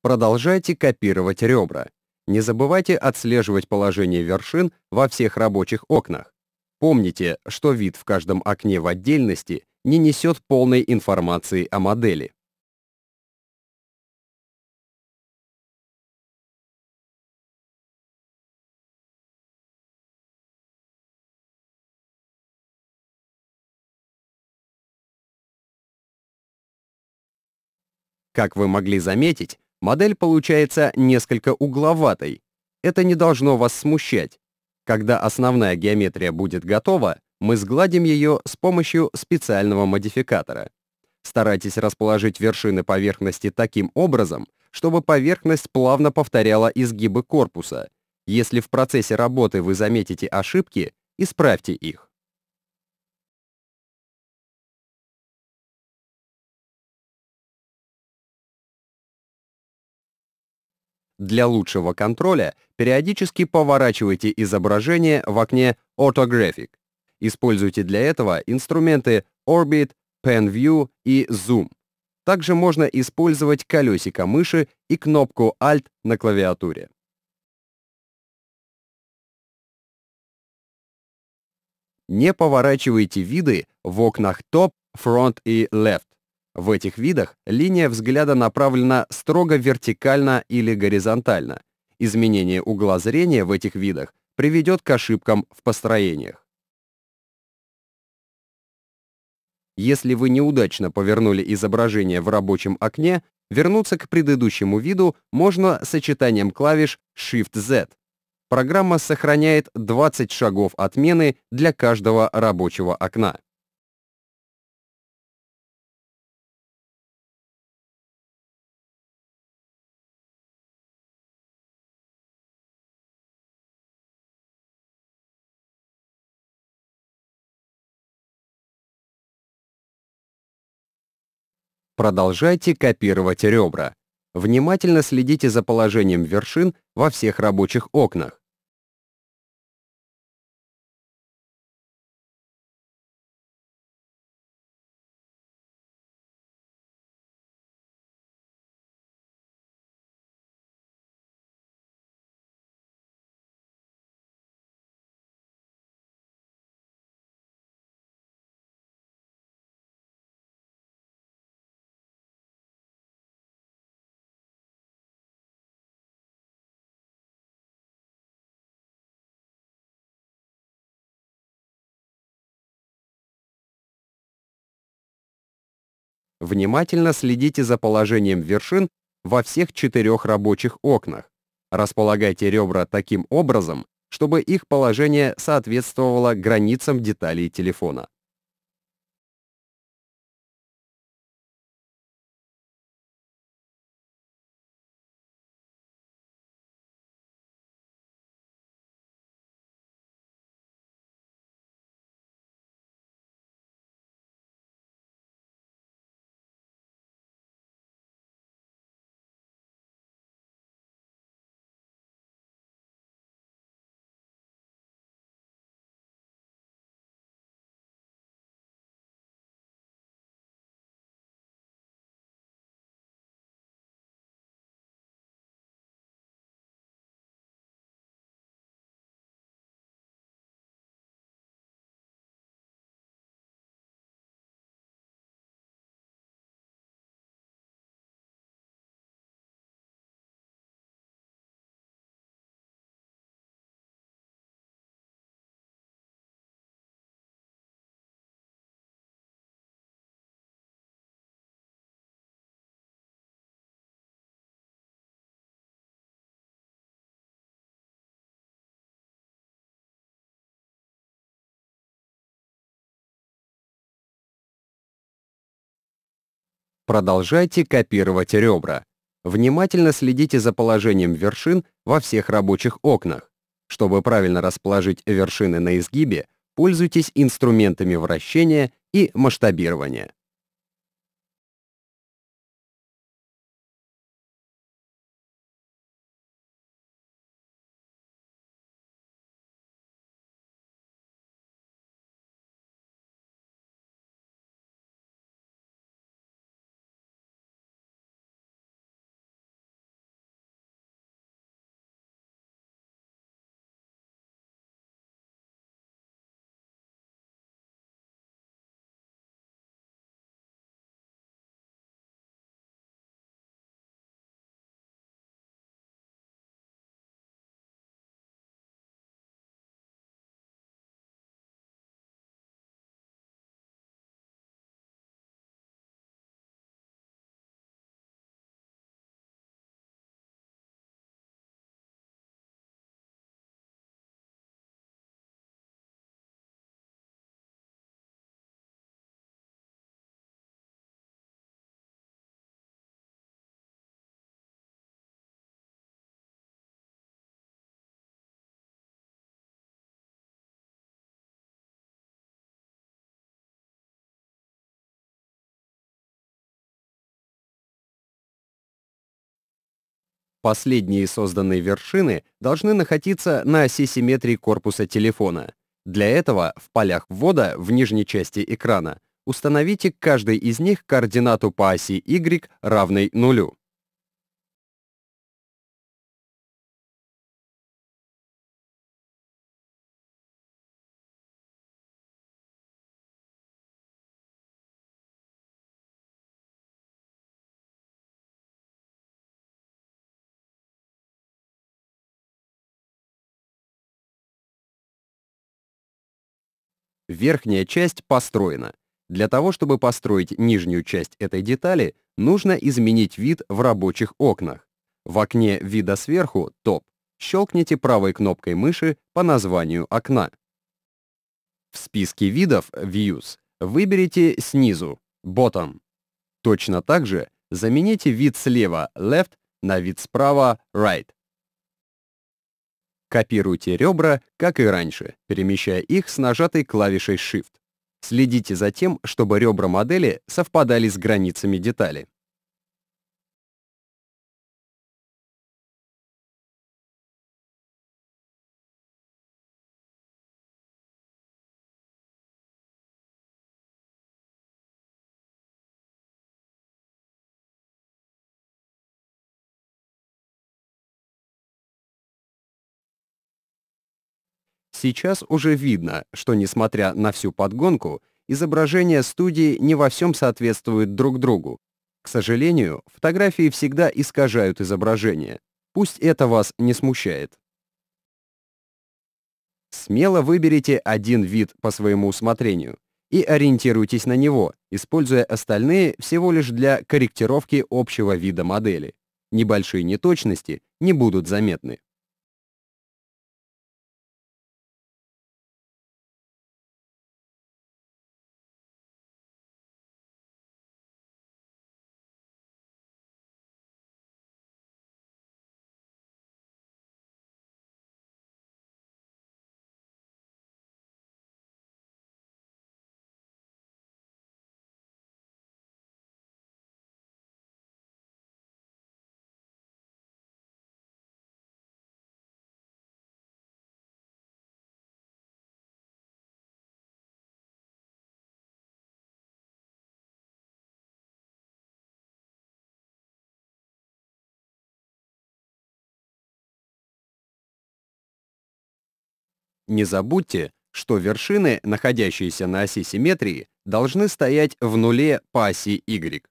Продолжайте копировать ребра. Не забывайте отслеживать положение вершин во всех рабочих окнах. Помните, что вид в каждом окне в отдельности не несет полной информации о модели. Как вы могли заметить, модель получается несколько угловатой. Это не должно вас смущать. Когда основная геометрия будет готова, мы сгладим ее с помощью специального модификатора. Старайтесь расположить вершины поверхности таким образом, чтобы поверхность плавно повторяла изгибы корпуса. Если в процессе работы вы заметите ошибки, исправьте их. Для лучшего контроля периодически поворачивайте изображение в окне Autographic. Используйте для этого инструменты Orbit, Pen View и Zoom. Также можно использовать колесико мыши и кнопку Alt на клавиатуре. Не поворачивайте виды в окнах Top, Front и Left. В этих видах линия взгляда направлена строго вертикально или горизонтально. Изменение угла зрения в этих видах приведет к ошибкам в построениях. Если вы неудачно повернули изображение в рабочем окне, вернуться к предыдущему виду можно сочетанием клавиш Shift-Z. Программа сохраняет 20 шагов отмены для каждого рабочего окна. Продолжайте копировать ребра. Внимательно следите за положением вершин во всех рабочих окнах. Внимательно следите за положением вершин во всех четырех рабочих окнах. Располагайте ребра таким образом, чтобы их положение соответствовало границам деталей телефона. Продолжайте копировать ребра. Внимательно следите за положением вершин во всех рабочих окнах. Чтобы правильно расположить вершины на изгибе, пользуйтесь инструментами вращения и масштабирования. Последние созданные вершины должны находиться на оси симметрии корпуса телефона. Для этого в полях ввода в нижней части экрана установите каждой из них координату по оси Y равной нулю. Верхняя часть построена. Для того, чтобы построить нижнюю часть этой детали, нужно изменить вид в рабочих окнах. В окне вида сверху «Топ» щелкните правой кнопкой мыши по названию окна. В списке видов «Views» выберите снизу «Bottom». Точно так же замените вид слева «Left» на вид справа «Right». Копируйте ребра, как и раньше, перемещая их с нажатой клавишей Shift. Следите за тем, чтобы ребра модели совпадали с границами детали. Сейчас уже видно, что несмотря на всю подгонку, изображения студии не во всем соответствуют друг другу. К сожалению, фотографии всегда искажают изображение. Пусть это вас не смущает. Смело выберите один вид по своему усмотрению и ориентируйтесь на него, используя остальные всего лишь для корректировки общего вида модели. Небольшие неточности не будут заметны. Не забудьте, что вершины, находящиеся на оси симметрии, должны стоять в нуле по оси y.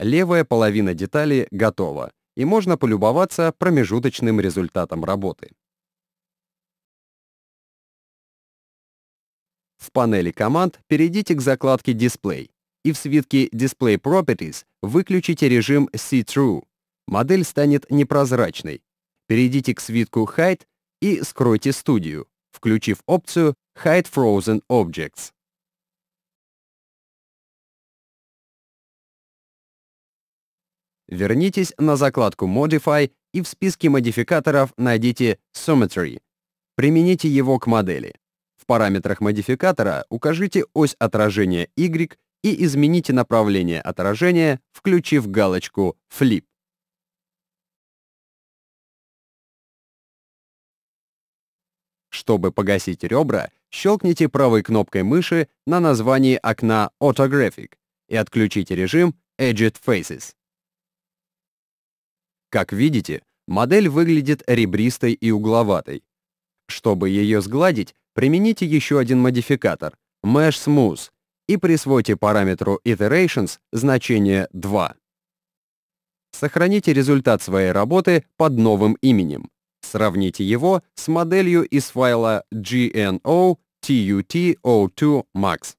Левая половина детали готова, и можно полюбоваться промежуточным результатом работы. В панели команд перейдите к закладке «Дисплей» и в свитке «Display Properties» выключите режим «See-Through». Модель станет непрозрачной. Перейдите к свитку «Hide» и скройте студию, включив опцию «Hide Frozen Objects». Вернитесь на закладку Modify и в списке модификаторов найдите Symmetry. Примените его к модели. В параметрах модификатора укажите ось отражения Y и измените направление отражения, включив галочку Flip. Чтобы погасить ребра, щелкните правой кнопкой мыши на названии окна Autographic и отключите режим Edit Faces. Как видите, модель выглядит ребристой и угловатой. Чтобы ее сгладить, примените еще один модификатор — Mesh Smooth и присвойте параметру Iterations значение 2. Сохраните результат своей работы под новым именем. Сравните его с моделью из файла gno.tut02max.